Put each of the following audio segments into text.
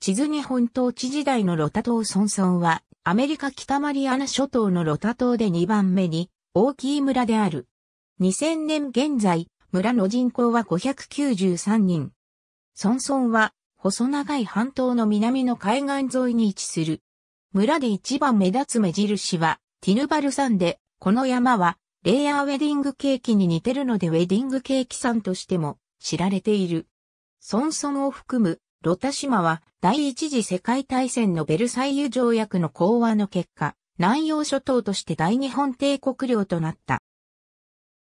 地図日本統治時代のロタ島村村は、アメリカ北マリアナ諸島のロタ島で2番目に大きい村である。2000年現在、村の人口は593人。村村は、細長い半島の南の海岸沿いに位置する。村で一番目立つ目印は、ティヌバル山で、この山は、レイヤーウェディングケーキに似てるのでウェディングケーキ山としても知られている。村村を含むロタ島は第一次世界大戦のベルサイユ条約の講和の結果、南洋諸島として大日本帝国領となった。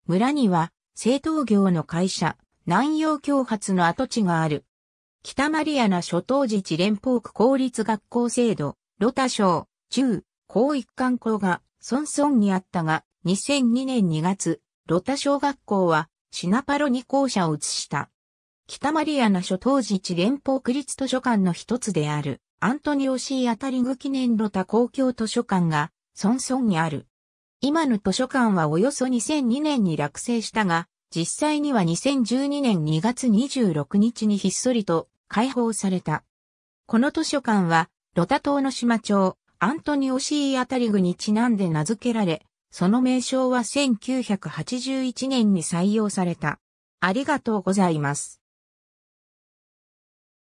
村には、製陶業の会社、南洋教発の跡地がある。北マリアナ諸島自治連邦区公立学校制度、ロタ省、中、高一貫校が、孫孫にあったが、2002年2月、ロタ小学校は、シナパロに校舎を移した。北マリアナ諸島自治連邦区立図書館の一つである、アントニオシー・アタリグ記念ロタ公共図書館が、ソンソンにある。今の図書館はおよそ2002年に落成したが、実際には2012年2月26日にひっそりと開放された。この図書館は、ロタ島の島町、アントニオシー・アタリグにちなんで名付けられ、その名称は1981年に採用された。ありがとうございます。